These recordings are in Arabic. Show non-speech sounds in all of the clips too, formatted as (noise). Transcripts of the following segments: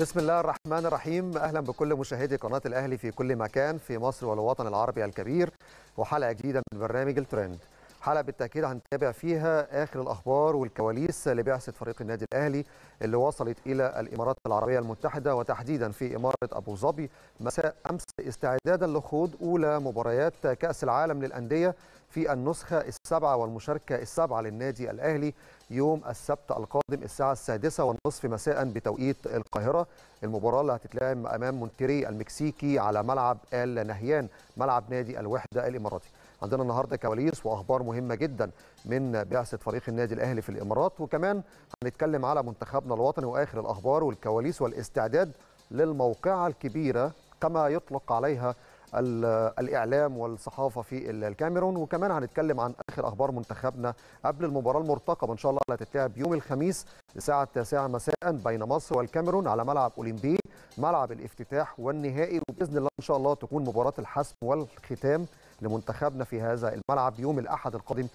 بسم الله الرحمن الرحيم اهلا بكل مشاهدي قناه الاهلي في كل مكان في مصر والوطن العربي الكبير وحلقه جديده من برنامج الترند حلقه بالتاكيد هنتابع فيها اخر الاخبار والكواليس لبعثه فريق النادي الاهلي اللي وصلت الى الامارات العربيه المتحده وتحديدا في اماره ابو ظبي مساء امس استعدادا لخوض اولى مباريات كاس العالم للانديه في النسخة السابعة والمشاركة السابعة للنادي الأهلي يوم السبت القادم الساعة السادسة والنصف مساء بتوقيت القاهرة المباراة اللي هتتلعب أمام مونتيري المكسيكي على ملعب آل نهيان ملعب نادي الوحدة الإماراتي عندنا النهارده كواليس واخبار مهمه جدا من بعثه فريق النادي الاهلي في الامارات وكمان هنتكلم على منتخبنا الوطني واخر الاخبار والكواليس والاستعداد للموقعه الكبيره كما يطلق عليها الاعلام والصحافه في الكاميرون وكمان هنتكلم عن اخر اخبار منتخبنا قبل المباراه المرتقبه ان شاء الله اللي هتتلعب يوم الخميس الساعه 9 مساء بين مصر والكاميرون على ملعب اولمبي ملعب الافتتاح والنهائي وباذن الله ان شاء الله تكون مباراه الحسم والختام لمنتخبنا في هذا الملعب يوم الاحد القادم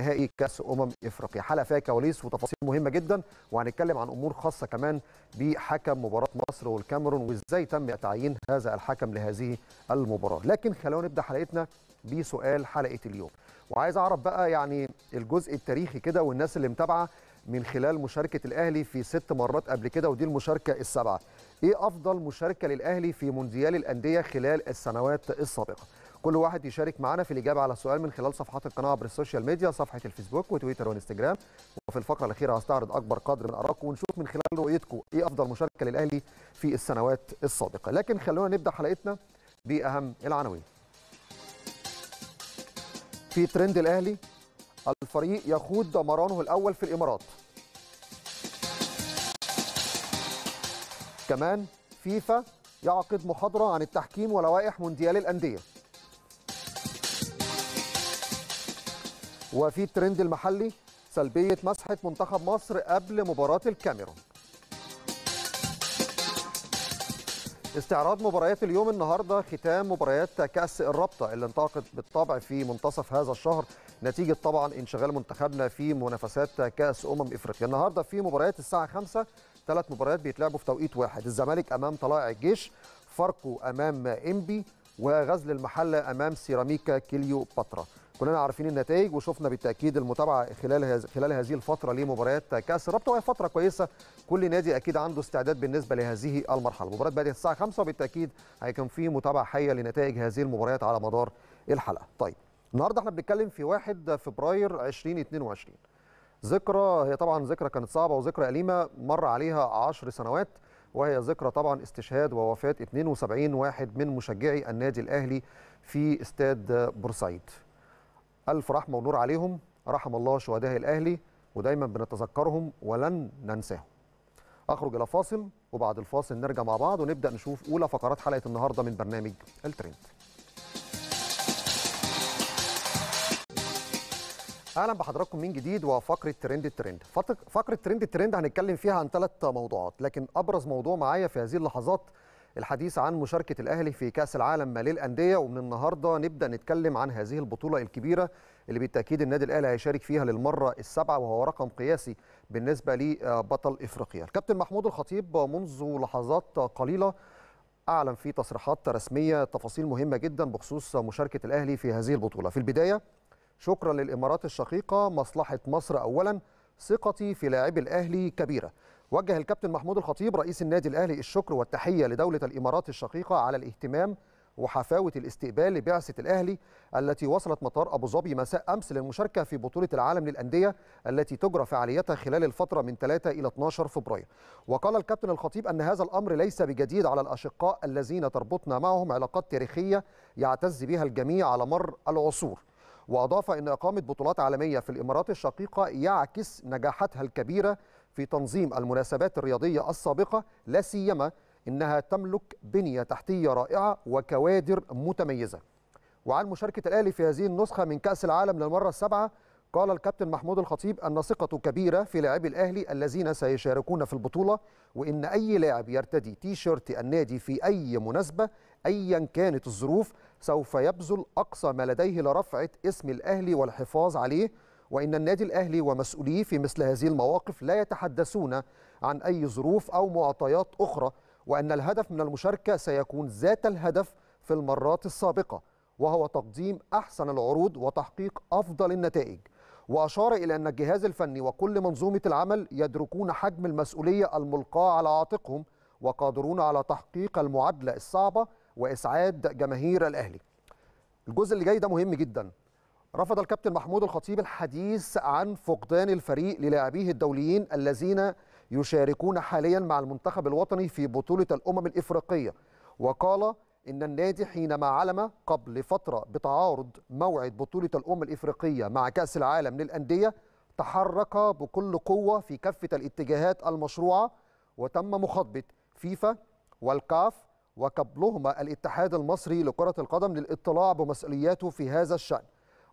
نهائي كاس امم افريقيا حلقه فيها كواليس وتفاصيل مهمه جدا وهنتكلم عن امور خاصه كمان بحكم مباراه مصر والكاميرون وازاي تم تعيين هذا الحكم لهذه المباراه لكن خلونا نبدا حلقتنا بسؤال حلقه اليوم وعايز اعرف بقى يعني الجزء التاريخي كده والناس اللي متابعه من خلال مشاركه الاهلي في ست مرات قبل كده ودي المشاركه السابعه ايه افضل مشاركه للاهلي في مونديال الانديه خلال السنوات السابقه كل واحد يشارك معنا في الإجابة على السؤال من خلال صفحات القناة عبر السوشيال ميديا صفحة الفيسبوك وتويتر وانستجرام وفي الفقرة الأخيرة هستعرض أكبر قدر من آرائكم ونشوف من خلال رؤيتكم إيه أفضل مشاركة للأهلي في السنوات السابقة لكن خلونا نبدأ حلقتنا بأهم العناوين في ترند الأهلي الفريق يخوض دمرانه الأول في الإمارات كمان فيفا يعقد محاضرة عن التحكيم ولوائح مونديال الأندية وفي الترند المحلي سلبية مسحة منتخب مصر قبل مباراة الكاميرون استعراض مباريات اليوم النهارده ختام مباريات كأس الرابطة اللي انطلقت بالطبع في منتصف هذا الشهر نتيجة طبعا انشغال منتخبنا في منافسات كأس أمم إفريقيا النهارده في مباريات الساعة 5 ثلاث مباريات بيتلعبوا في توقيت واحد الزمالك أمام طلائع الجيش فاركو أمام إنبي وغزل المحلة أمام سيراميكا كيليو باترا كلنا عارفين النتائج وشفنا بالتاكيد المتابعه خلال هز... خلال هذه الفتره لمباريات كاس الرابطه وهي فتره كويسه كل نادي اكيد عنده استعداد بالنسبه لهذه المرحله المباراه بدات الساعه 5 وبالتاكيد هيكون في متابعه حيه لنتائج هذه المباريات على مدار الحلقه طيب النهارده احنا بنتكلم في 1 فبراير 2022 ذكرى هي طبعا ذكرى كانت صعبه وذكرى اليمه مر عليها 10 سنوات وهي ذكرى طبعا استشهاد ووفاه 72 واحد من مشجعي النادي الاهلي في استاد بورسعيد ألف رحمة ونور عليهم رحم الله شهداء الأهلي ودايما بنتذكرهم ولن ننساهم أخرج إلى فاصل وبعد الفاصل نرجع مع بعض ونبدأ نشوف أولى فقرات حلقة النهاردة من برنامج الترند اهلا بحضراتكم من جديد وفقره ترند الترند فقره ترند الترند هنتكلم فيها عن ثلاث موضوعات لكن ابرز موضوع معايا في هذه اللحظات الحديث عن مشاركة الأهلي في كأس العالم للأندية ومن النهاردة نبدأ نتكلم عن هذه البطولة الكبيرة اللي بالتأكيد النادي الأهلي هيشارك فيها للمرة السابعة وهو رقم قياسي بالنسبة لبطل إفريقيا الكابتن محمود الخطيب منذ لحظات قليلة أعلن في تصريحات رسمية تفاصيل مهمة جدا بخصوص مشاركة الأهلي في هذه البطولة في البداية شكرا للإمارات الشقيقة مصلحة مصر أولا ثقتي في لاعبي الأهلي كبيرة وجه الكابتن محمود الخطيب رئيس النادي الاهلي الشكر والتحيه لدوله الامارات الشقيقه على الاهتمام وحفاوه الاستقبال لبعثه الاهلي التي وصلت مطار ابو ظبي مساء امس للمشاركه في بطوله العالم للانديه التي تجرى فعاليتها خلال الفتره من 3 الى 12 فبراير. وقال الكابتن الخطيب ان هذا الامر ليس بجديد على الاشقاء الذين تربطنا معهم علاقات تاريخيه يعتز بها الجميع على مر العصور. وأضاف أن إقامة بطولات عالمية في الإمارات الشقيقة يعكس نجاحاتها الكبيرة في تنظيم المناسبات الرياضية السابقة لا سيما إنها تملك بنية تحتية رائعة وكوادر متميزة وعن مشاركة الأهلي في هذه النسخة من كأس العالم للمرة السابعة قال الكابتن محمود الخطيب أن ثقته كبيرة في لاعبي الأهلي الذين سيشاركون في البطولة وإن أي لاعب يرتدي تيشيرت النادي في أي مناسبة أيا كانت الظروف سوف يبذل أقصى ما لديه لرفعة اسم الأهلي والحفاظ عليه وإن النادي الأهلي ومسؤوليه في مثل هذه المواقف لا يتحدثون عن أي ظروف أو معطيات أخرى وأن الهدف من المشاركة سيكون ذات الهدف في المرات السابقة وهو تقديم أحسن العروض وتحقيق أفضل النتائج وأشار إلى أن الجهاز الفني وكل منظومة العمل يدركون حجم المسؤولية الملقاة على عاتقهم وقادرون على تحقيق المعادلة الصعبة وإسعاد جماهير الأهلي الجزء اللي جاي ده مهم جدا رفض الكابتن محمود الخطيب الحديث عن فقدان الفريق للاعبيه الدوليين الذين يشاركون حاليا مع المنتخب الوطني في بطولة الأمم الإفريقية وقال إن النادي حينما علم قبل فترة بتعارض موعد بطولة الأمم الإفريقية مع كأس العالم للأندية تحرك بكل قوة في كافة الاتجاهات المشروعة وتم مخاطبة فيفا والكاف وقبلهما الاتحاد المصري لكرة القدم للاطلاع بمسؤولياته في هذا الشأن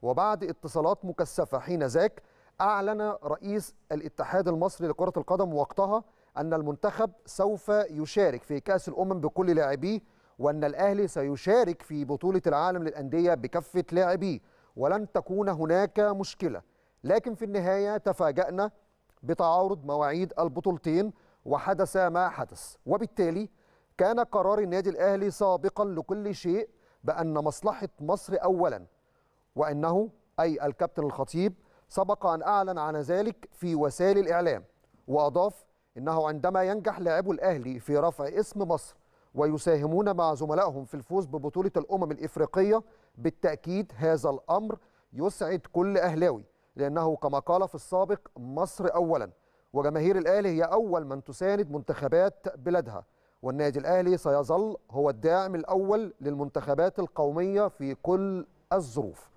وبعد اتصالات مكثفة حين ذاك أعلن رئيس الاتحاد المصري لكرة القدم وقتها أن المنتخب سوف يشارك في كأس الأمم بكل لاعبيه وأن الأهلي سيشارك في بطولة العالم للأندية بكفة لاعبيه ولن تكون هناك مشكلة لكن في النهاية تفاجأنا بتعارض مواعيد البطولتين وحدث ما حدث وبالتالي كان قرار النادي الأهلي سابقا لكل شيء بأن مصلحة مصر أولا وأنه أي الكابتن الخطيب سبق أن أعلن عن ذلك في وسائل الإعلام وأضاف إنه عندما ينجح لاعبو الأهلي في رفع اسم مصر ويساهمون مع زملائهم في الفوز ببطولة الأمم الإفريقية بالتأكيد هذا الأمر يسعد كل أهلاوي لأنه كما قال في السابق مصر أولا وجماهير الأهلي هي أول من تساند منتخبات بلادها والنادي الأهلي سيظل هو الداعم الأول للمنتخبات القومية في كل الظروف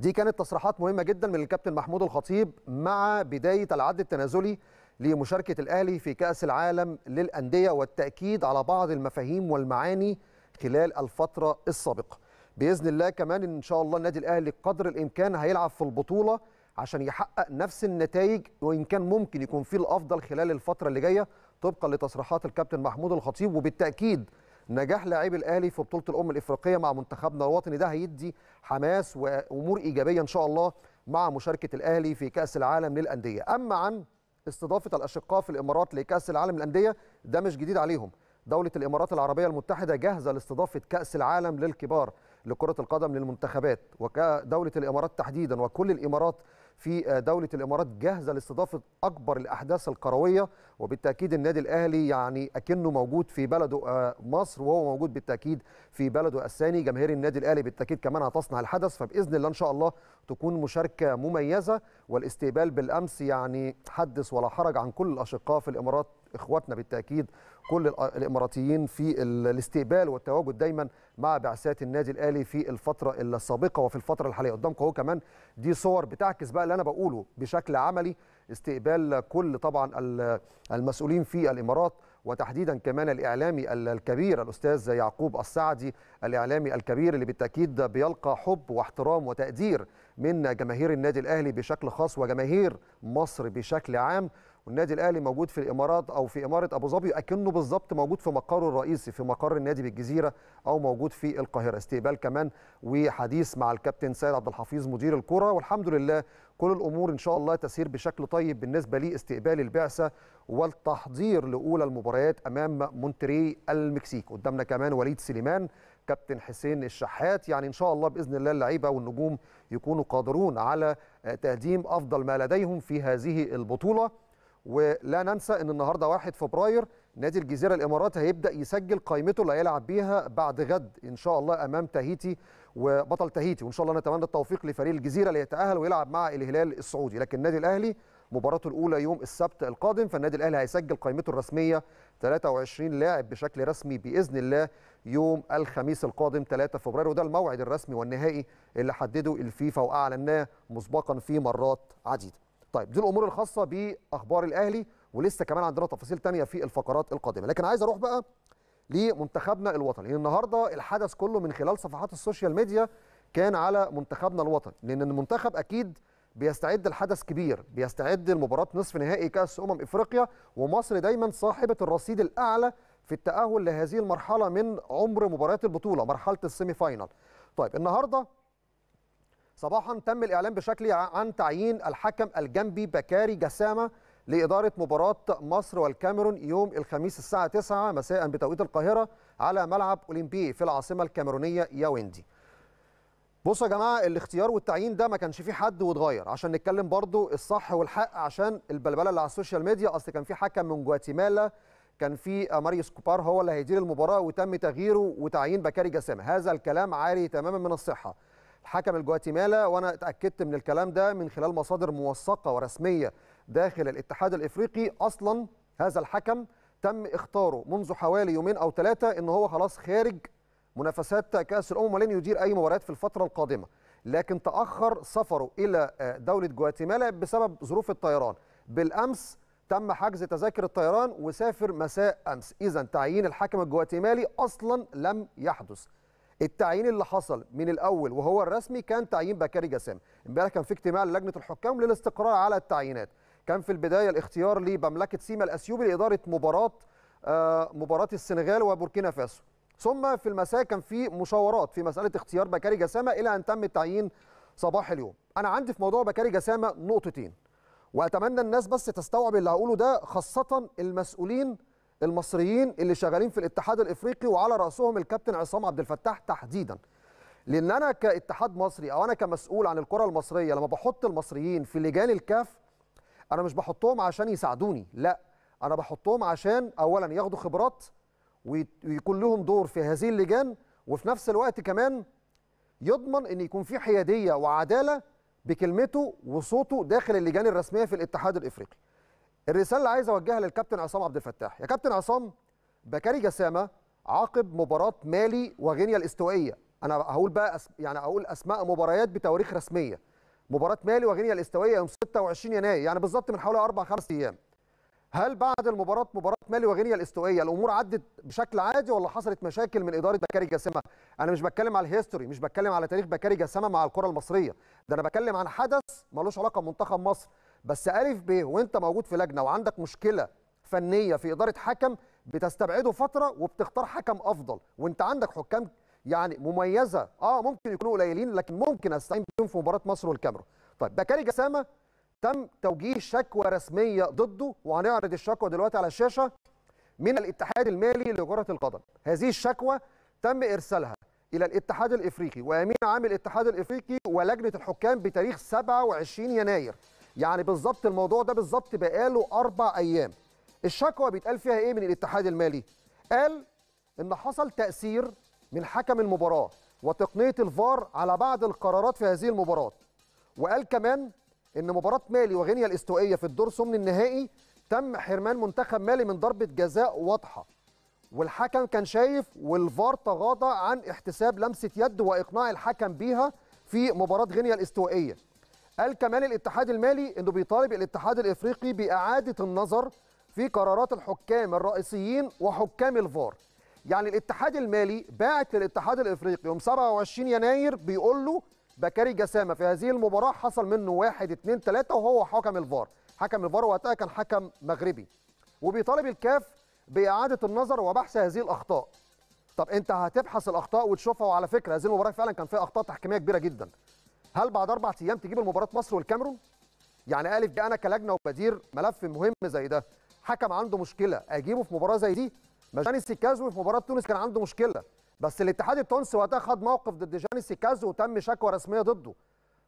دي كانت تصريحات مهمه جدا من الكابتن محمود الخطيب مع بدايه العد التنازلي لمشاركه الاهلي في كاس العالم للانديه والتاكيد على بعض المفاهيم والمعاني خلال الفتره السابقه باذن الله كمان ان شاء الله النادي الاهلي قدر الامكان هيلعب في البطوله عشان يحقق نفس النتائج وان كان ممكن يكون فيه الافضل خلال الفتره اللي جايه طبقا لتصريحات الكابتن محمود الخطيب وبالتاكيد نجاح لاعبي الاهلي في بطوله الامم الافريقيه مع منتخبنا الوطني ده هيدي حماس وامور ايجابيه ان شاء الله مع مشاركه الاهلي في كاس العالم للانديه اما عن استضافه الاشقاء في الامارات لكاس العالم للانديه ده مش جديد عليهم دوله الامارات العربيه المتحده جاهزه لاستضافه كاس العالم للكبار لكره القدم للمنتخبات ودوله الامارات تحديدا وكل الامارات في آه، دوله الامارات جاهزه لاستضافه اكبر الاحداث القرويه وبالتاكيد النادي الاهلي يعني اكنه موجود في بلده آه، مصر وهو موجود بالتاكيد في بلده الثاني جماهير النادي الاهلي بالتاكيد كمان هتصنع الحدث فباذن الله ان شاء الله تكون مشاركه مميزه والاستقبال بالامس يعني حدث ولا حرج عن كل الاشقاء في الامارات اخواتنا بالتاكيد كل الاماراتيين في الاستقبال والتواجد دايما مع بعثات النادي الاهلي في الفتره السابقه وفي الفتره الحاليه قدامكم اهو كمان دي صور بتعكس بقى اللي انا بقوله بشكل عملي استقبال كل طبعا المسؤولين في الامارات وتحديدا كمان الاعلامي الكبير الاستاذ يعقوب السعدي الاعلامي الكبير اللي بالتاكيد بيلقى حب واحترام وتقدير من جماهير النادي الاهلي بشكل خاص وجماهير مصر بشكل عام والنادي الاهلي موجود في الامارات او في اماره ابو ظبي اكنه بالظبط موجود في مقره الرئيسي في مقر النادي بالجزيره او موجود في القاهره استقبال كمان وحديث مع الكابتن سيد عبد الحفيظ مدير الكره والحمد لله كل الامور ان شاء الله تسير بشكل طيب بالنسبه لاستقبال البعثه والتحضير لاولى المباريات امام مونتري المكسيك قدامنا كمان وليد سليمان كابتن حسين الشحات يعني ان شاء الله باذن الله اللعيبه والنجوم يكونوا قادرون على تقديم افضل ما لديهم في هذه البطوله ولا ننسى ان النهارده 1 فبراير نادي الجزيره الامارات هيبدا يسجل قائمته اللي هيلعب بيها بعد غد ان شاء الله امام تاهيتي وبطل تاهيتي وان شاء الله نتمنى التوفيق لفريق الجزيره اللي يتاهل ويلعب مع الهلال السعودي لكن النادي الاهلي مباراته الاولى يوم السبت القادم فالنادي الاهلي هيسجل قائمته الرسميه 23 لاعب بشكل رسمي باذن الله يوم الخميس القادم 3 فبراير وده الموعد الرسمي والنهائي اللي حدده الفيفا واعلناه مسبقا في مرات عديده طيب دي الامور الخاصه باخبار الاهلي ولسه كمان عندنا تفاصيل تانية في الفقرات القادمه لكن عايز اروح بقى لمنتخبنا الوطني النهارده الحدث كله من خلال صفحات السوشيال ميديا كان على منتخبنا الوطني لان المنتخب اكيد بيستعد لحدث كبير بيستعد لمباراه نصف نهائي كاس امم افريقيا ومصر دايما صاحبه الرصيد الاعلى في التاهل لهذه المرحله من عمر مباريات البطوله مرحله السيمي فاينل طيب النهارده صباحا تم الإعلان بشكل عن تعيين الحكم الجنبي بكاري جسامة لإدارة مباراة مصر والكاميرون يوم الخميس الساعة 9 مساء بتوقيت القاهرة على ملعب أولمبي في العاصمة الكاميرونية ياوندي بصوا يا جماعه الاختيار والتعيين ده ما كانش فيه حد واتغير عشان نتكلم برضو الصح والحق عشان البلبله اللي على السوشيال ميديا اصل كان في حكم من جواتيمالا كان في ماريوس كوبار هو اللي هيدير المباراه وتم تغييره وتعيين بكاري جسامه هذا الكلام عاري تماما من الصحه حكم الجواتيمالا وانا اتاكدت من الكلام ده من خلال مصادر موثقه ورسميه داخل الاتحاد الافريقي اصلا هذا الحكم تم اختاره منذ حوالي يومين او ثلاثه ان هو خلاص خارج منافسات كاس الامم ولن يدير اي مباريات في الفتره القادمه لكن تاخر سفره الى دوله جواتيمالا بسبب ظروف الطيران بالامس تم حجز تذاكر الطيران وسافر مساء امس اذا تعيين الحكم الجواتيمالي اصلا لم يحدث التعيين اللي حصل من الاول وهو الرسمي كان تعيين بكاري جسام امبارح كان في اجتماع لجنه الحكام للاستقرار على التعيينات كان في البدايه الاختيار لمملكه سيما الاثيوبي لاداره مباراه آه، مباراه السنغال وبوركينا فاسو ثم في المساء كان في مشاورات في مساله اختيار بكاري جسامه الى ان تم تعيين صباح اليوم انا عندي في موضوع بكاري جسامه نقطتين واتمنى الناس بس تستوعب اللي هقوله ده خاصه المسؤولين المصريين اللي شغالين في الاتحاد الافريقي وعلى راسهم الكابتن عصام عبد الفتاح تحديدا لان انا كاتحاد مصري او انا كمسؤول عن الكره المصريه لما بحط المصريين في لجان الكاف انا مش بحطهم عشان يساعدوني لا انا بحطهم عشان اولا ياخدوا خبرات ويكون لهم دور في هذه اللجان وفي نفس الوقت كمان يضمن ان يكون في حياديه وعداله بكلمته وصوته داخل اللجان الرسميه في الاتحاد الافريقي الرساله اللي عايز اوجهها للكابتن عصام عبد الفتاح يا كابتن عصام بكاري جسامه عقب مباراه مالي وغينيا الاستوائيه انا هقول بقى أس... يعني هقول اسماء مباريات بتواريخ رسميه مباراه مالي وغينيا الاستوائيه يوم 26 يناير يعني بالظبط من حوالي اربع خمس ايام هل بعد المباراه مباراه مالي وغينيا الاستوائيه الامور عدت بشكل عادي ولا حصلت مشاكل من اداره بكاري جسامه انا مش بتكلم على الهيستوري مش بتكلم على تاريخ بكاري جسامه مع الكره المصريه ده انا بتكلم عن حدث ملوش علاقه بمنتخب مصر بس الف ب وانت موجود في لجنه وعندك مشكله فنيه في اداره حكم بتستبعده فتره وبتختار حكم افضل وانت عندك حكام يعني مميزه اه ممكن يكونوا قليلين لكن ممكن استعين بيهم في مباراه مصر والكاميرون طيب بكاري جسامه تم توجيه شكوى رسميه ضده وهنعرض الشكوى دلوقتي على الشاشه من الاتحاد المالي لكره القدم هذه الشكوى تم ارسالها الى الاتحاد الافريقي وامين عام الاتحاد الافريقي ولجنه الحكام بتاريخ 27 يناير يعني بالظبط الموضوع ده بالظبط بقاله اربع ايام الشكوى بيتقال فيها ايه من الاتحاد المالي قال ان حصل تاثير من حكم المباراه وتقنيه الفار على بعض القرارات في هذه المباراه وقال كمان ان مباراه مالي وغينيا الاستوائيه في الدور ثمن النهائي تم حرمان منتخب مالي من ضربه جزاء واضحه والحكم كان شايف والفار تغاضى عن احتساب لمسه يد واقناع الحكم بيها في مباراه غينيا الاستوائيه قال كمان الاتحاد المالي انه بيطالب الاتحاد الافريقي باعاده النظر في قرارات الحكام الرئيسيين وحكام الفار يعني الاتحاد المالي باعت للاتحاد الافريقي يوم 27 يناير بيقول له بكاري جسامه في هذه المباراه حصل منه واحد اثنين ثلاثه وهو حكم الفار حكم الفار وقتها كان حكم مغربي وبيطالب الكاف باعاده النظر وبحث هذه الاخطاء طب انت هتبحث الاخطاء وتشوفها وعلى فكره هذه المباراه فعلا كان فيها اخطاء تحكيميه كبيره جدا هل بعد اربع ايام تجيب المباراه مصر والكاميرون يعني الف انا كلجنه وبدير ملف مهم زي ده حكم عنده مشكله اجيبه في مباراه زي دي ما جاني السكازو في مباراه تونس كان عنده مشكله بس الاتحاد التونسي وقتها خد موقف ضد جاني السكازو وتم شكوى رسميه ضده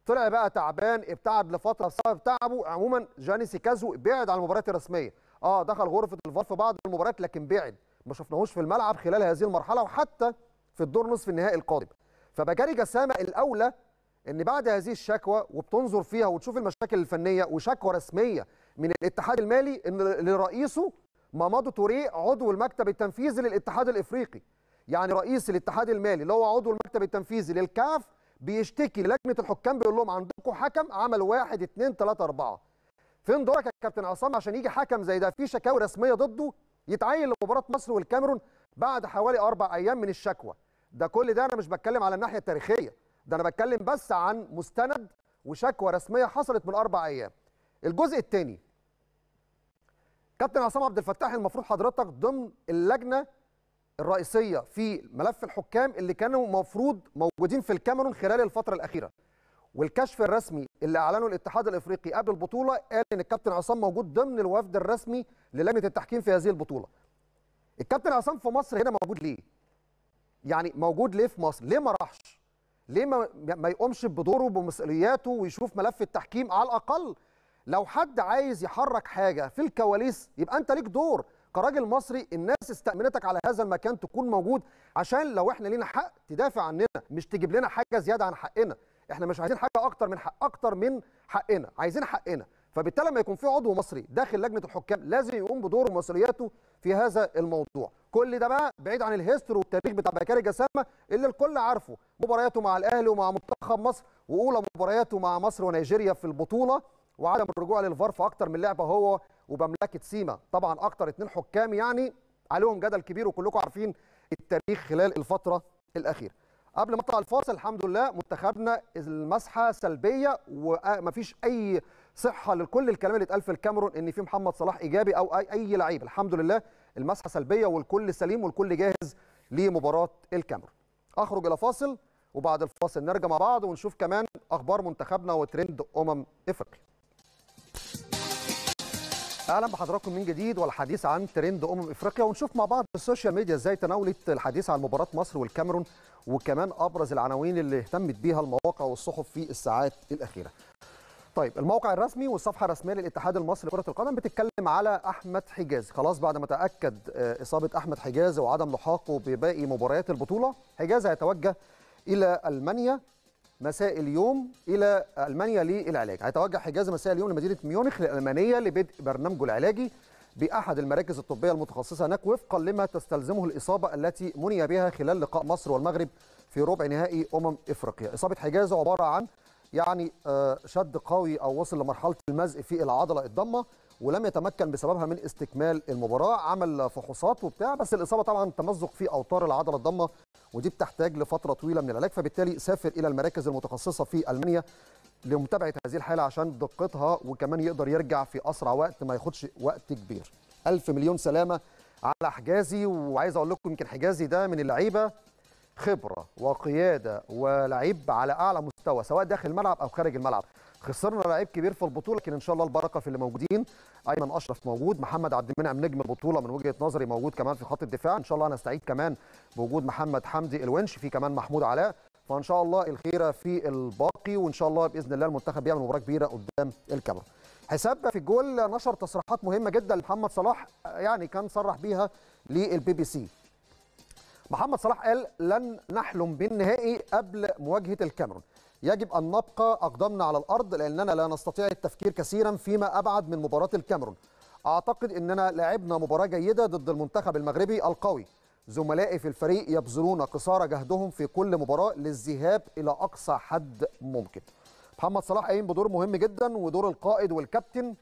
طلع بقى تعبان ابتعد لفتره بسبب تعبه عموما جاني سيكازو بعد عن المباريات الرسميه اه دخل غرفه الفار في بعض المباريات لكن بعد ما شفناهوش في الملعب خلال هذه المرحله وحتى في الدور نصف النهائي القادم فبجاري جسامه الاولى ان بعد هذه الشكوى وبتنظر فيها وتشوف المشاكل الفنيه وشكوى رسميه من الاتحاد المالي ان لرئيسه مامادو توريه عضو المكتب التنفيذي للاتحاد الافريقي يعني رئيس الاتحاد المالي اللي هو عضو المكتب التنفيذي للكاف بيشتكي للجنه الحكام بيقول لهم عندكم حكم عمل واحد اثنين ثلاثه اربعه فين دورك يا كابتن عصام عشان يجي حكم زي ده في شكاوي رسميه ضده يتعين لمباراه مصر والكاميرون بعد حوالي اربع ايام من الشكوى ده كل ده انا مش بتكلم على الناحيه التاريخيه ده انا بتكلم بس عن مستند وشكوى رسميه حصلت من اربع ايام الجزء الثاني كابتن عصام عبد الفتاح المفروض حضرتك ضمن اللجنه الرئيسيه في ملف الحكام اللي كانوا المفروض موجودين في الكاميرون خلال الفتره الاخيره والكشف الرسمي اللي اعلنه الاتحاد الافريقي قبل البطوله قال ان الكابتن عصام موجود ضمن الوفد الرسمي للجنه التحكيم في هذه البطوله الكابتن عصام في مصر هنا موجود ليه يعني موجود ليه في مصر ليه ما راحش ليه ما, ما يقومش بدوره بمسؤولياته ويشوف ملف التحكيم على الاقل لو حد عايز يحرك حاجه في الكواليس يبقى انت ليك دور كراجل مصري الناس استأمنتك على هذا المكان تكون موجود عشان لو احنا لينا حق تدافع عننا مش تجيب لنا حاجه زياده عن حقنا احنا مش عايزين حاجه اكتر من حق اكتر من حقنا عايزين حقنا فبالتالي لما يكون في عضو مصري داخل لجنه الحكام لازم يقوم بدور ومسؤولياته في هذا الموضوع كل ده بقى بعيد عن الهيستوري والتاريخ بتاع بكاري جسامه اللي الكل عارفه مبارياته مع الاهلي ومع منتخب مصر واولى مبارياته مع مصر ونيجيريا في البطوله وعدم الرجوع للفار في اكتر من لعبه هو وبملكه سيما طبعا اكتر اتنين حكام يعني عليهم جدل كبير وكلكم عارفين التاريخ خلال الفتره الاخيره قبل ما اطلع الفاصل الحمد لله منتخبنا المسحه سلبيه ومفيش اي صحه لكل الكلام اللي اتقال في الكاميرون ان في محمد صلاح ايجابي او اي, أي لعيب الحمد لله المسحه سلبيه والكل سليم والكل جاهز لمباراه الكاميرون اخرج الى فاصل وبعد الفاصل نرجع مع بعض ونشوف كمان اخبار منتخبنا وترند امم افريقيا اهلا بحضراتكم من جديد والحديث عن ترند امم افريقيا ونشوف مع بعض السوشيال ميديا ازاي تناولت الحديث عن مباراه مصر والكاميرون وكمان ابرز العناوين اللي اهتمت بيها المواقع والصحف في الساعات الاخيره طيب الموقع الرسمي والصفحه الرسميه للاتحاد المصري لكره القدم بتتكلم على احمد حجاز خلاص بعد ما تاكد آه، اصابه احمد حجاز وعدم لحاقه بباقي مباريات البطوله حجاز هيتوجه الى المانيا مساء اليوم الى المانيا للعلاج هيتوجه حجاز مساء اليوم لمدينه ميونخ الالمانيه لبدء برنامجه العلاجي باحد المراكز الطبيه المتخصصه هناك وفقا لما تستلزمه الاصابه التي مني بها خلال لقاء مصر والمغرب في ربع نهائي امم افريقيا اصابه حجاز عباره عن يعني آه، شد قوي او وصل لمرحله المزق في العضله الضمه ولم يتمكن بسببها من استكمال المباراه عمل فحوصات وبتاع بس الاصابه طبعا تمزق في اوتار العضله الضمه ودي بتحتاج لفتره طويله من العلاج فبالتالي سافر الى المراكز المتخصصه في المانيا لمتابعه هذه الحاله عشان دقتها وكمان يقدر يرجع في اسرع وقت ما ياخدش وقت كبير الف مليون سلامه على حجازي وعايز اقول لكم يمكن حجازي ده من اللعيبه خبره وقياده ولعيب على اعلى مستوى سواء داخل الملعب او خارج الملعب خسرنا لعيب كبير في البطوله لكن ان شاء الله البركه في اللي موجودين ايمن اشرف موجود محمد عبد المنعم نجم البطوله من وجهه نظري موجود كمان في خط الدفاع ان شاء الله انا كمان بوجود محمد حمدي الونش في كمان محمود علاء فان شاء الله الخيره في الباقي وان شاء الله باذن الله المنتخب يعمل مباراه كبيره قدام الكاميرا حساب في الجول نشر تصريحات مهمه جدا لمحمد صلاح يعني كان صرح بيها للبي بي سي محمد صلاح قال لن نحلم بالنهائي قبل مواجهه الكاميرون يجب ان نبقى اقدامنا على الارض لاننا لا نستطيع التفكير كثيرا فيما ابعد من مباراه الكاميرون اعتقد اننا لعبنا مباراه جيده ضد المنتخب المغربي القوي زملائي في الفريق يبذلون قصارى جهدهم في كل مباراه للذهاب الى اقصى حد ممكن محمد صلاح قايم بدور مهم جدا ودور القائد والكابتن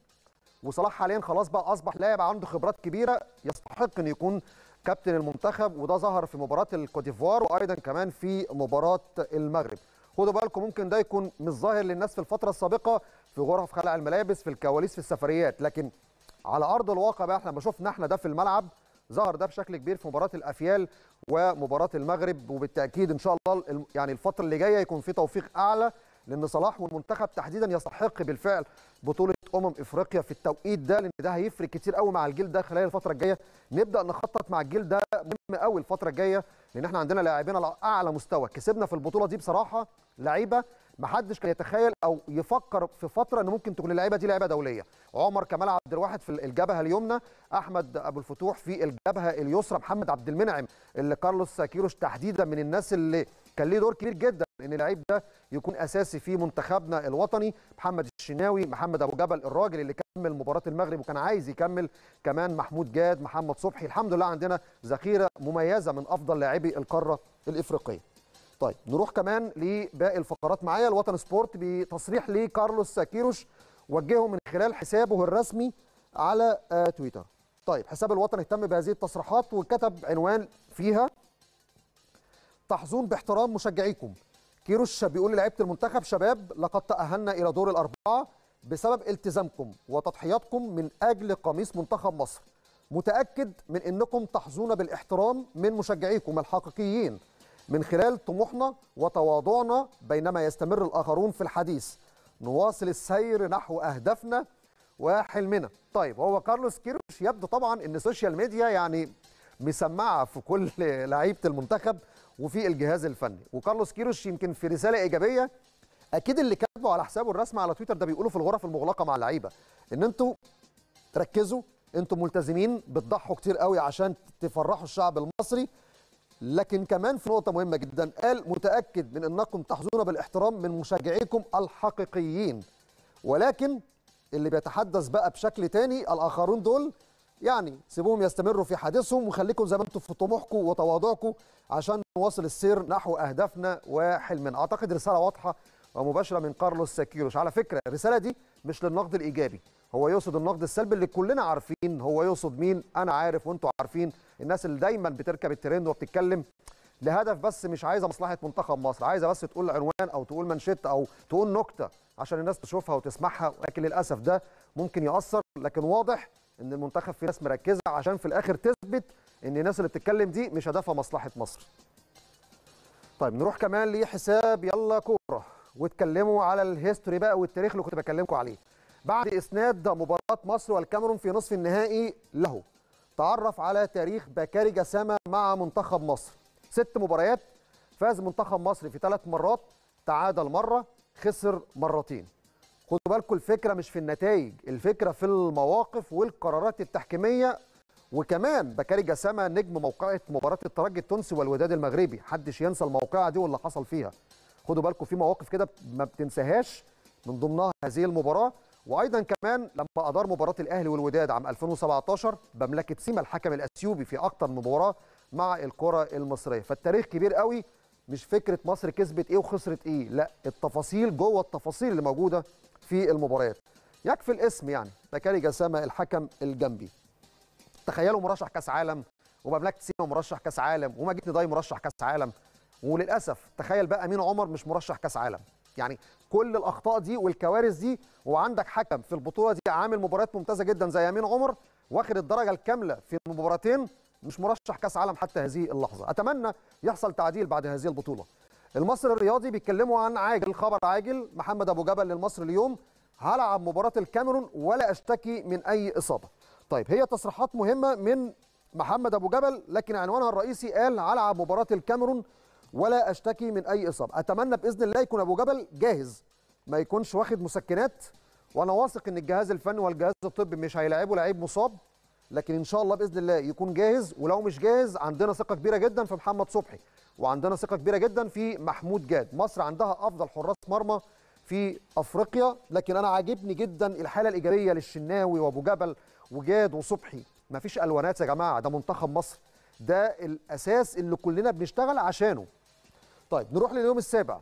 وصلاح حاليا خلاص بقى اصبح لاعب عنده خبرات كبيره يستحق ان يكون كابتن المنتخب وده ظهر في مباراه الكوتيفوار وايضا كمان في مباراه المغرب خدوا بالكم ممكن ده يكون مش ظاهر للناس في الفتره السابقه في غرف خلع الملابس في الكواليس في السفريات لكن على ارض الواقع بقى احنا ما شفنا احنا ده في الملعب ظهر ده بشكل كبير في مباراه الافيال ومباراه المغرب وبالتاكيد ان شاء الله يعني الفتره اللي جايه يكون في توفيق اعلى لان صلاح والمنتخب تحديدا يستحق بالفعل بطوله امم افريقيا في التوقيت ده لان ده هيفرق كتير قوي مع الجيل ده خلال الفتره الجايه نبدا نخطط مع الجيل ده مهم قوي الفتره الجايه لان احنا عندنا لاعبين على اعلى مستوى كسبنا في البطوله دي بصراحه لعيبه ما حدش كان يتخيل او يفكر في فتره ان ممكن تكون اللعيبه دي لعيبه دوليه عمر كمال عبد الواحد في الجبهه اليمنى احمد ابو الفتوح في الجبهه اليسرى محمد عبد المنعم اللي كارلوس كيروش تحديدا من الناس اللي كان ليه دور كبير جدا ان اللعيب ده يكون اساسي في منتخبنا الوطني محمد الشناوي محمد ابو جبل الراجل اللي كمل مباراه المغرب وكان عايز يكمل كمان محمود جاد محمد صبحي الحمد لله عندنا ذخيره مميزه من افضل لاعبي القاره الافريقيه طيب نروح كمان لباقي الفقرات معايا الوطن سبورت بتصريح لكارلوس ساكيروش وجهه من خلال حسابه الرسمي على آه، تويتر طيب حساب الوطن اهتم بهذه التصريحات وكتب عنوان فيها تحظون باحترام مشجعيكم كيروش بيقول لعيبة المنتخب شباب لقد تاهلنا الى دور الاربعه بسبب التزامكم وتضحياتكم من اجل قميص منتخب مصر متاكد من انكم تحظون بالاحترام من مشجعيكم الحقيقيين من خلال طموحنا وتواضعنا بينما يستمر الاخرون في الحديث نواصل السير نحو اهدافنا وحلمنا طيب هو كارلوس كيروش يبدو طبعا ان السوشيال ميديا يعني مسمعه في كل (laughs) لعيبه المنتخب وفي الجهاز الفني وكارلوس كيروش يمكن في رساله ايجابيه اكيد اللي كاتبه على حسابه الرسمي على تويتر ده بيقولوا في الغرف المغلقه مع اللعيبه ان انتوا ركزوا انتوا ملتزمين بتضحوا كتير قوي عشان تفرحوا الشعب المصري لكن كمان في نقطه مهمه جدا قال متاكد من انكم تحظون بالاحترام من مشجعيكم الحقيقيين ولكن اللي بيتحدث بقى بشكل تاني الاخرون دول يعني سيبوهم يستمروا في حديثهم وخليكم زي ما انتم في طموحكم وتواضعكم عشان نواصل السير نحو اهدافنا وحلمنا اعتقد رساله واضحه ومباشره من كارلوس ساكيروش على فكره الرساله دي مش للنقد الايجابي هو يقصد النقد السلبي اللي كلنا عارفين هو يقصد مين انا عارف وانتم عارفين الناس اللي دايما بتركب الترند وبتتكلم لهدف بس مش عايزه مصلحه منتخب مصر عايزه بس تقول عنوان او تقول منشط او تقول نكته عشان الناس تشوفها وتسمعها لكن للاسف ده ممكن ياثر لكن واضح ان المنتخب في ناس مركزه عشان في الاخر تثبت ان الناس اللي بتتكلم دي مش هدفها مصلحه مصر. طيب نروح كمان لحساب يلا كوره واتكلموا على الهيستوري بقى والتاريخ اللي كنت بكلمكم عليه. بعد اسناد مباراه مصر والكاميرون في نصف النهائي له تعرف على تاريخ بكاري جسامه مع منتخب مصر. ست مباريات فاز منتخب مصر في ثلاث مرات تعادل مره خسر مرتين. خدوا بالكم الفكره مش في النتائج الفكره في المواقف والقرارات التحكيميه وكمان بكاري جسامه نجم موقعه مباراه الترجي التونسي والوداد المغربي حدش ينسى الموقعه دي واللي حصل فيها خدوا بالكم في مواقف كده ما بتنساهاش من ضمنها هذه المباراه وايضا كمان لما ادار مباراه الاهلي والوداد عام 2017 بملكه سيما الحكم الاثيوبي في اكتر من مباراه مع الكره المصريه فالتاريخ كبير قوي مش فكره مصر كسبت ايه وخسرت ايه لا التفاصيل جوه التفاصيل اللي موجوده في المباريات يكفي الاسم يعني تكالي جسامه الحكم الجنبي تخيلوا مرشح كاس عالم ومملكه سينا مرشح كاس عالم ومجيد نداي مرشح كاس عالم وللاسف تخيل بقى امين عمر مش مرشح كاس عالم يعني كل الاخطاء دي والكوارث دي وعندك حكم في البطوله دي عامل مباريات ممتازه جدا زي امين عمر واخد الدرجه الكامله في المباراتين مش مرشح كاس عالم حتى هذه اللحظه اتمنى يحصل تعديل بعد هذه البطوله المصري الرياضي بيتكلموا عن عاجل خبر عاجل محمد ابو جبل للمصري اليوم هلعب مباراه الكاميرون ولا اشتكي من اي اصابه طيب هي تصريحات مهمه من محمد ابو جبل لكن عنوانها الرئيسي قال هلعب مباراه الكاميرون ولا اشتكي من اي اصابه اتمنى باذن الله يكون ابو جبل جاهز ما يكونش واخد مسكنات وانا واثق ان الجهاز الفني والجهاز الطبي مش هيلاعبه لعيب مصاب لكن ان شاء الله باذن الله يكون جاهز ولو مش جاهز عندنا ثقه كبيره جدا في محمد صبحي وعندنا ثقه كبيره جدا في محمود جاد مصر عندها افضل حراس مرمى في افريقيا لكن انا عاجبني جدا الحاله الايجابيه للشناوي وابو جبل وجاد وصبحي مفيش الوانات يا جماعه ده منتخب مصر ده الاساس اللي كلنا بنشتغل عشانه طيب نروح لليوم السابع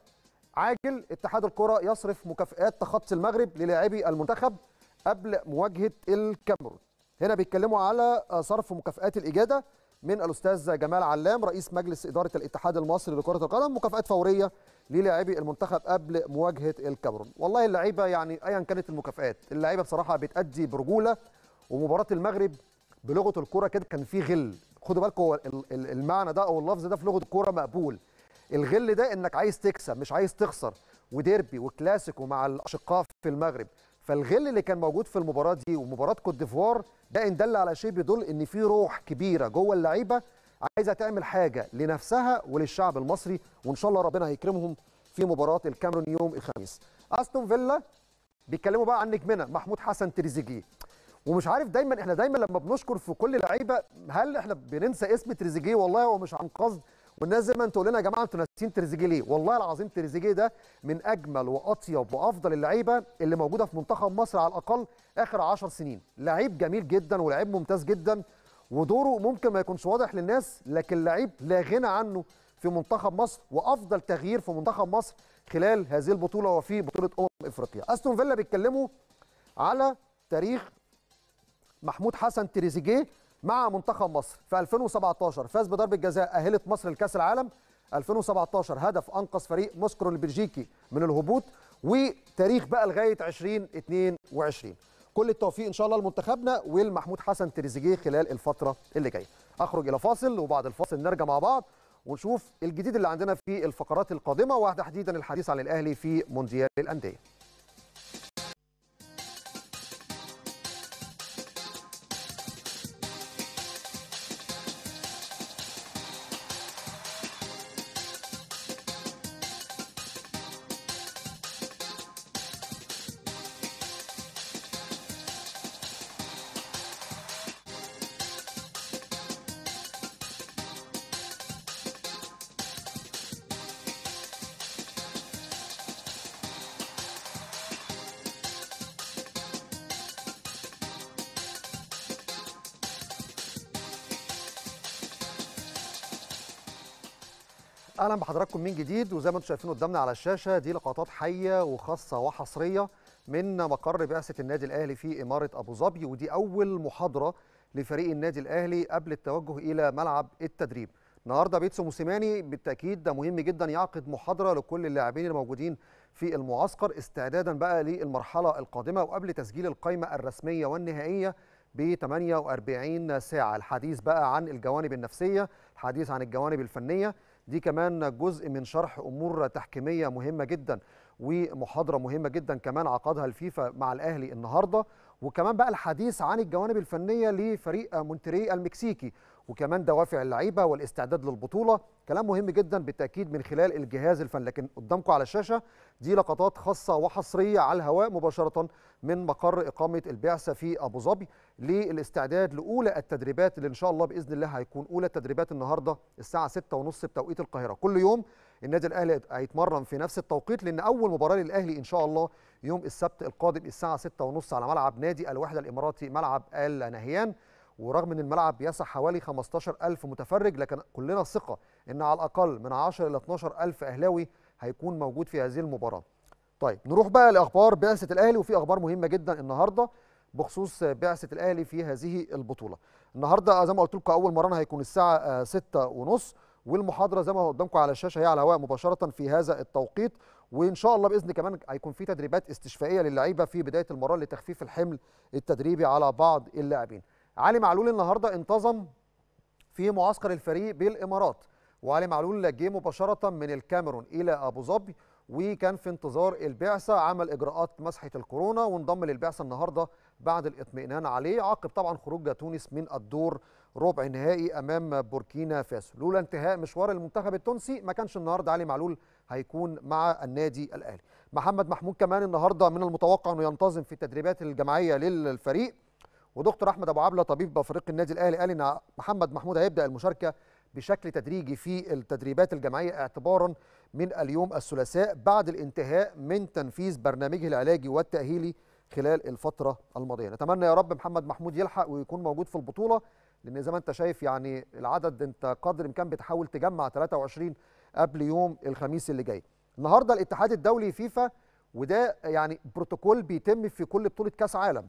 عاجل اتحاد الكره يصرف مكافئات تخطي المغرب للاعبي المنتخب قبل مواجهه الكاميرون هنا بيتكلموا على صرف مكافآت الإجادة من الأستاذ جمال علام رئيس مجلس إدارة الاتحاد المصري لكرة القدم مكافآت فورية للاعبي المنتخب قبل مواجهة الكاميرون والله اللعيبة يعني أيا كانت المكافآت اللعيبة بصراحة بتأدي برجولة ومباراة المغرب بلغة الكرة كده كان في غل خدوا بالكم هو المعنى ده أو اللفظ ده في لغة الكرة مقبول الغل ده إنك عايز تكسب مش عايز تخسر وديربي وكلاسيكو مع الأشقاء في المغرب فالغل اللي كان موجود في المباراه دي ومباراه كوت ديفوار ده ان دل على شيء بيدل ان في روح كبيره جوه اللعيبه عايزه تعمل حاجه لنفسها وللشعب المصري وان شاء الله ربنا هيكرمهم في مباراه الكاميرون يوم الخميس استون فيلا بيتكلموا بقى عن نجمنا محمود حسن تريزيجيه ومش عارف دايما احنا دايما لما بنشكر في كل لعيبه هل احنا بننسى اسم تريزيجيه والله هو مش عن قصد والناس زي ما انتوا لنا يا جماعه انتوا ناسيين تريزيجيه ليه والله العظيم تريزيجيه ده من اجمل واطيب وافضل اللعيبه اللي موجوده في منتخب مصر على الاقل اخر 10 سنين لعيب جميل جدا ولعيب ممتاز جدا ودوره ممكن ما يكونش واضح للناس لكن لعيب لا غنى عنه في منتخب مصر وافضل تغيير في منتخب مصر خلال هذه البطوله وفي بطوله امم افريقيا استون فيلا بيتكلموا على تاريخ محمود حسن تريزيجيه مع منتخب مصر في 2017 فاز بضربه جزاء اهلت مصر لكاس العالم 2017 هدف انقذ فريق موسكرو البلجيكي من الهبوط وتاريخ بقى لغايه 2022 كل التوفيق ان شاء الله لمنتخبنا ولمحمود حسن تريزيجيه خلال الفتره اللي جايه اخرج الى فاصل وبعد الفاصل نرجع مع بعض ونشوف الجديد اللي عندنا في الفقرات القادمه وتحديدا الحديث عن الاهلي في مونديال الانديه اهلا بحضراتكم من جديد وزي ما انتم شايفين قدامنا على الشاشه دي لقطات حيه وخاصه وحصريه من مقر بعثه النادي الاهلي في اماره ابو ظبي ودي اول محاضره لفريق النادي الاهلي قبل التوجه الى ملعب التدريب النهارده بيتسو موسيماني بالتاكيد ده مهم جدا يعقد محاضره لكل اللاعبين الموجودين في المعسكر استعدادا بقى للمرحله القادمه وقبل تسجيل القائمه الرسميه والنهائيه ب 48 ساعه الحديث بقى عن الجوانب النفسيه الحديث عن الجوانب الفنيه دي كمان جزء من شرح امور تحكيميه مهمه جدا ومحاضره مهمه جدا كمان عقدها الفيفا مع الاهلي النهارده وكمان بقى الحديث عن الجوانب الفنيه لفريق مونتري المكسيكي وكمان دوافع اللعيبه والاستعداد للبطوله كلام مهم جدا بالتاكيد من خلال الجهاز الفني لكن قدامكم على الشاشه دي لقطات خاصه وحصريه على الهواء مباشره من مقر اقامه البعثه في ابو ظبي للاستعداد لاولى التدريبات اللي ان شاء الله باذن الله هيكون اولى التدريبات النهارده الساعه 6:30 بتوقيت القاهره كل يوم النادي الاهلي هيتمرن في نفس التوقيت لان اول مباراه للاهلي ان شاء الله يوم السبت القادم الساعه 6:30 على ملعب نادي الوحده الاماراتي ملعب ال نهيان ورغم ان الملعب يسع حوالي 15000 متفرج لكن كلنا ثقه ان على الاقل من 10 الى 12000 اهلاوي هيكون موجود في هذه المباراه. طيب نروح بقى لاخبار بعثه الاهلي وفي اخبار مهمه جدا النهارده بخصوص بعثه الاهلي في هذه البطوله. النهارده زي ما قلت لكم اول مران هيكون الساعه 6:30 آه، والمحاضره زي ما قدامكم على الشاشه هي على الهواء مباشره في هذا التوقيت وان شاء الله باذن كمان هيكون في تدريبات استشفائيه للعيبه في بدايه المران لتخفيف الحمل التدريبي على بعض اللاعبين. علي معلول النهارده انتظم في معسكر الفريق بالامارات وعلي معلول جه مباشره من الكاميرون الى ابو ظبي وكان في انتظار البعثه عمل اجراءات مسحه الكورونا وانضم للبعثه النهارده بعد الاطمئنان عليه عقب طبعا خروج تونس من الدور ربع نهائي امام بوركينا فاسو لولا انتهاء مشوار المنتخب التونسي ما كانش النهارده علي معلول هيكون مع النادي الاهلي محمد محمود كمان النهارده من المتوقع انه ينتظم في التدريبات الجماعيه للفريق ودكتور احمد ابو عبله طبيب بفريق النادي الاهلي قال ان محمد محمود هيبدا المشاركه بشكل تدريجي في التدريبات الجماعيه اعتبارا من اليوم الثلاثاء بعد الانتهاء من تنفيذ برنامجه العلاجي والتاهيلي خلال الفتره الماضيه نتمنى يا رب محمد محمود يلحق ويكون موجود في البطوله لان زي ما انت شايف يعني العدد انت قدر الامكان بتحاول تجمع 23 قبل يوم الخميس اللي جاي النهارده الاتحاد الدولي فيفا وده يعني بروتوكول بيتم في كل بطوله كاس عالم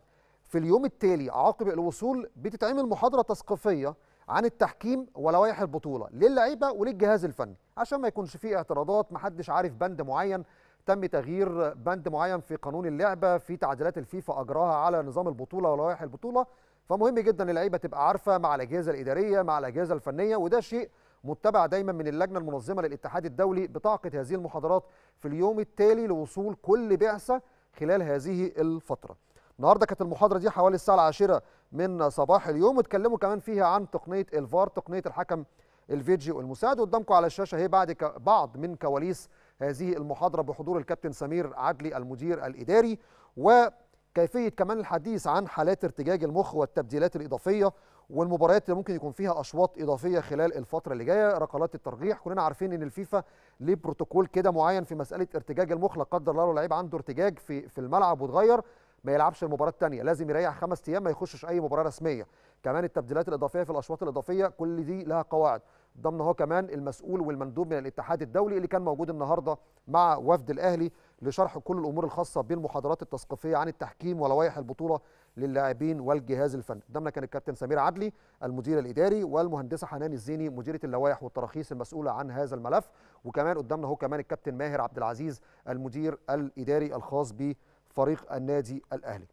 في اليوم التالي عقب الوصول بتتعمل محاضره تثقيفيه عن التحكيم ولوائح البطوله للعيبه وللجهاز الفني عشان ما يكونش فيه اعتراضات محدش عارف بند معين تم تغيير بند معين في قانون اللعبه في تعديلات الفيفا اجراها على نظام البطوله ولوائح البطوله فمهم جدا اللعيبه تبقى عارفه مع الاجهزه الاداريه مع الاجهزه الفنيه وده شيء متبع دايما من اللجنه المنظمه للاتحاد الدولي بطاقه هذه المحاضرات في اليوم التالي لوصول كل بعثه خلال هذه الفتره النهارده كانت المحاضره دي حوالي الساعه العاشرة من صباح اليوم واتكلموا كمان فيها عن تقنيه الفار تقنيه الحكم الفيديو المساعد قدامكم على الشاشه هي بعد بعض من كواليس هذه المحاضره بحضور الكابتن سمير عدلي المدير الاداري وكيفيه كمان الحديث عن حالات ارتجاج المخ والتبديلات الاضافيه والمباريات اللي ممكن يكون فيها اشواط اضافيه خلال الفتره اللي جايه ركلات الترجيح كلنا عارفين ان الفيفا ليه بروتوكول كده معين في مساله ارتجاج المخ لا قدر الله لو لعيب عنده ارتجاج في في الملعب وتغير ما يلعبش المباراه الثانيه لازم يريح خمس ايام ما يخشش اي مباراه رسميه كمان التبديلات الاضافيه في الاشواط الاضافيه كل دي لها قواعد ضمن هو كمان المسؤول والمندوب من الاتحاد الدولي اللي كان موجود النهارده مع وفد الاهلي لشرح كل الامور الخاصه بالمحاضرات التثقيفيه عن التحكيم ولوائح البطوله للاعبين والجهاز الفني قدامنا كان الكابتن سمير عدلي المدير الاداري والمهندسه حنان الزيني مديره اللوائح والتراخيص المسؤوله عن هذا الملف وكمان قدامنا هو كمان الكابتن ماهر عبد العزيز المدير الاداري الخاص بالنادي فريق النادي الاهلي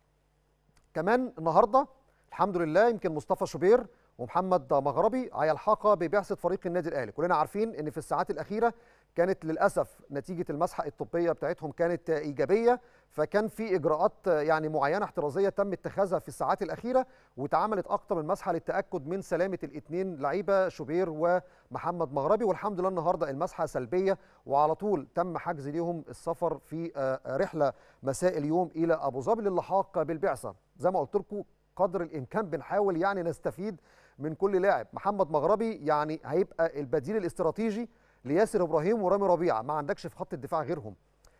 كمان النهارده الحمد لله يمكن مصطفى شوبير ومحمد مغربي هيلحقا ببعثه فريق النادي الاهلي كلنا عارفين ان في الساعات الاخيره كانت للاسف نتيجه المسحه الطبيه بتاعتهم كانت ايجابيه فكان في اجراءات يعني معينه احترازيه تم اتخاذها في الساعات الاخيره واتعملت اكتر من مسحه للتاكد من سلامه الاثنين لعيبه شوبير ومحمد مغربي والحمد لله النهارده المسحه سلبيه وعلى طول تم حجز ليهم السفر في آه، رحله مساء اليوم الى ابو ظبي للحاق بالبعثه زي ما قلت لكم قدر الامكان بنحاول يعني نستفيد من كل لاعب محمد مغربي يعني هيبقى البديل الاستراتيجي لياسر ابراهيم ورامي ربيعه ما عندكش في خط الدفاع غيرهم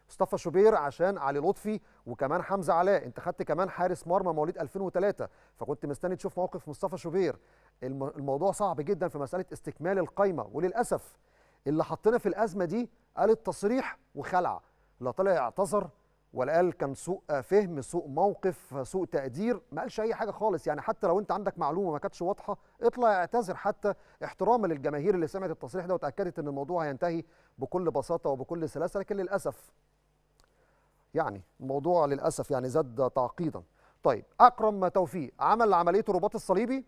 مصطفى شوبير عشان علي لطفي وكمان حمزه علاء انت خدت كمان حارس مرمى مواليد 2003 فكنت مستني تشوف موقف مصطفى شوبير الموضوع صعب جدا في مساله استكمال القايمه وللاسف اللي حطينا في الازمه دي قال التصريح وخلع لا طلع اعتذر ولا قال كان سوء فهم سوء موقف سوء تقدير ما قالش اي حاجه خالص يعني حتى لو انت عندك معلومه ما كانتش واضحه اطلع اعتذر حتى احتراما للجماهير اللي سمعت التصريح ده وتاكدت ان الموضوع هينتهي بكل بساطه وبكل سلاسه لكن للاسف يعني الموضوع للاسف يعني زاد تعقيدا طيب اكرم توفيق عمل عمليه الرباط الصليبي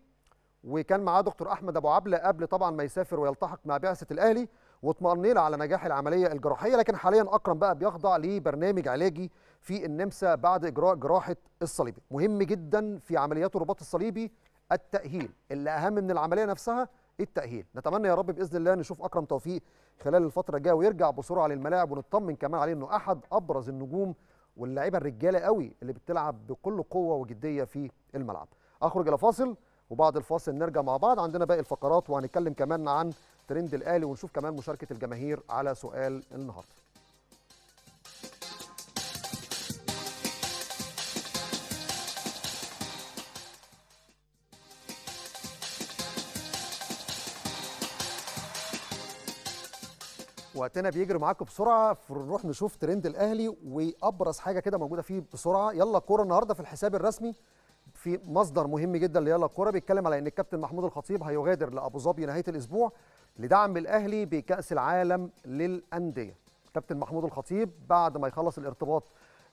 وكان معاه دكتور احمد ابو عبله قبل طبعا ما يسافر ويلتحق مع بعثه الاهلي واطمأنينا على نجاح العملية الجراحية لكن حاليا أكرم بقى بيخضع لبرنامج علاجي في النمسا بعد إجراء جراحة الصليبي مهم جدا في عمليات الرباط الصليبي التأهيل اللي أهم من العملية نفسها التأهيل نتمنى يا رب بإذن الله نشوف أكرم توفيق خلال الفترة الجاية ويرجع بسرعة للملاعب ونطمن كمان عليه أنه أحد أبرز النجوم واللاعيبة الرجالة قوي اللي بتلعب بكل قوة وجدية في الملعب أخرج إلى فاصل وبعد الفاصل نرجع مع بعض عندنا باقي الفقرات وهنتكلم كمان عن ترند الاهلي ونشوف كمان مشاركه الجماهير على سؤال النهارده وقتنا بيجري معاكم بسرعه فنروح نشوف ترند الاهلي وابرز حاجه كده موجوده فيه بسرعه يلا كوره النهارده في الحساب الرسمي في مصدر مهم جدا ليلا الكوره بيتكلم على ان الكابتن محمود الخطيب هيغادر لابو ظبي نهايه الاسبوع لدعم الأهلي بكأس العالم للأندية كابتن محمود الخطيب بعد ما يخلص الارتباط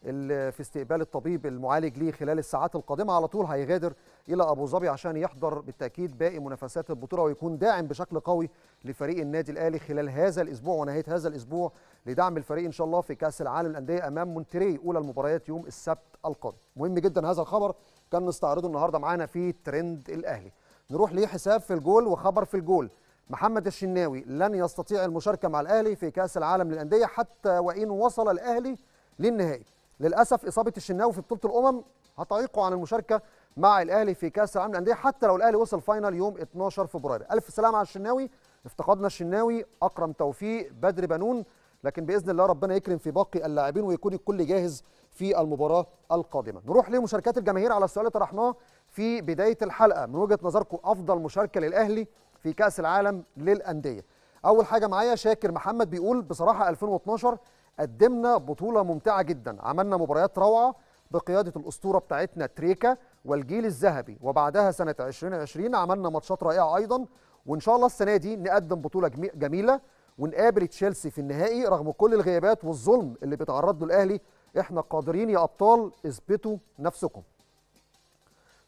اللي في استقبال الطبيب المعالج ليه خلال الساعات القادمة على طول هيغادر إلى أبو ظبي عشان يحضر بالتأكيد باقي منافسات البطولة ويكون داعم بشكل قوي لفريق النادي الأهلي خلال هذا الأسبوع ونهاية هذا الأسبوع لدعم الفريق إن شاء الله في كأس العالم للأندية أمام مونتري أولى المباريات يوم السبت القادم مهم جدا هذا الخبر كان نستعرضه النهاردة معانا في ترند الأهلي نروح ليه حساب في الجول وخبر في الجول محمد الشناوي لن يستطيع المشاركة مع الأهلي في كأس العالم للأندية حتى وإن وصل الأهلي للنهائي للأسف إصابة الشناوي في بطولة الأمم هتعيقه عن المشاركة مع الأهلي في كأس العالم للأندية حتى لو الأهلي وصل فاينل يوم 12 فبراير ألف سلامه على الشناوي افتقدنا الشناوي أكرم توفيق بدر بنون لكن باذن الله ربنا يكرم في باقي اللاعبين ويكون الكل جاهز في المباراه القادمه. نروح لمشاركات الجماهير على السؤال اللي طرحناه في بدايه الحلقه، من وجهه نظركم افضل مشاركه للاهلي في كاس العالم للانديه اول حاجه معايا شاكر محمد بيقول بصراحه 2012 قدمنا بطوله ممتعه جدا عملنا مباريات روعه بقياده الاسطوره بتاعتنا تريكا والجيل الذهبي وبعدها سنه 2020 عملنا ماتشات رائعه ايضا وان شاء الله السنه دي نقدم بطوله جميله ونقابل تشيلسي في النهائي رغم كل الغيابات والظلم اللي بيتعرض له الاهلي احنا قادرين يا ابطال اثبتوا نفسكم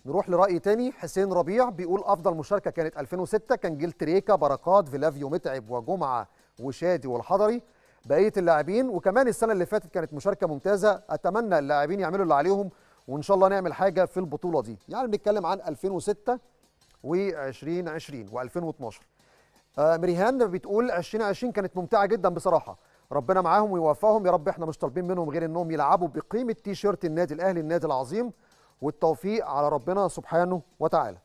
نروح لرأي تاني حسين ربيع بيقول أفضل مشاركة كانت 2006 كان جيل تريكا بركات فيلافيو متعب وجمعة وشادي والحضري بقية اللاعبين وكمان السنة اللي فاتت كانت مشاركة ممتازة أتمنى اللاعبين يعملوا اللي عليهم وإن شاء الله نعمل حاجة في البطولة دي يعني بنتكلم عن 2006 و2020 و2012 مريهان بتقول 2020 كانت ممتعة جدا بصراحة ربنا معاهم ويوفقهم يا رب احنا مش طالبين منهم غير انهم يلعبوا بقيمه تيشيرت النادي الاهلي النادي العظيم والتوفيق على ربنا سبحانه وتعالى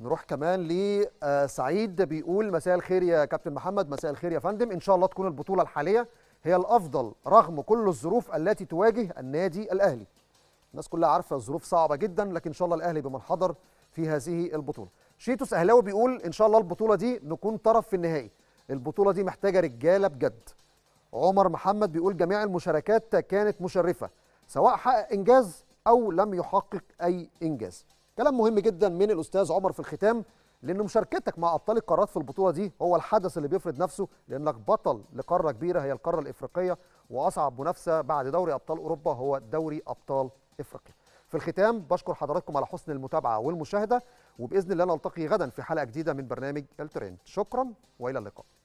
نروح كمان لسعيد آه، بيقول مساء الخير يا كابتن محمد مساء الخير يا فندم ان شاء الله تكون البطوله الحاليه هي الافضل رغم كل الظروف التي تواجه النادي الاهلي الناس كلها عارفه الظروف صعبه جدا لكن ان شاء الله الاهلي بمن حضر في هذه البطوله شيتوس اهلاوي بيقول ان شاء الله البطوله دي نكون طرف في النهائي البطوله دي محتاجه رجاله بجد عمر محمد بيقول جميع المشاركات كانت مشرفه سواء حقق انجاز أو لم يحقق أي إنجاز كلام مهم جدا من الأستاذ عمر في الختام لأن مشاركتك مع أبطال القارات في البطولة دي هو الحدث اللي بيفرض نفسه لأنك بطل لقارة كبيرة هي القارة الإفريقية وأصعب منافسة بعد دوري أبطال أوروبا هو دوري أبطال إفريقيا في الختام بشكر حضراتكم على حسن المتابعة والمشاهدة وبإذن الله نلتقي غدا في حلقة جديدة من برنامج الترند شكرا وإلى اللقاء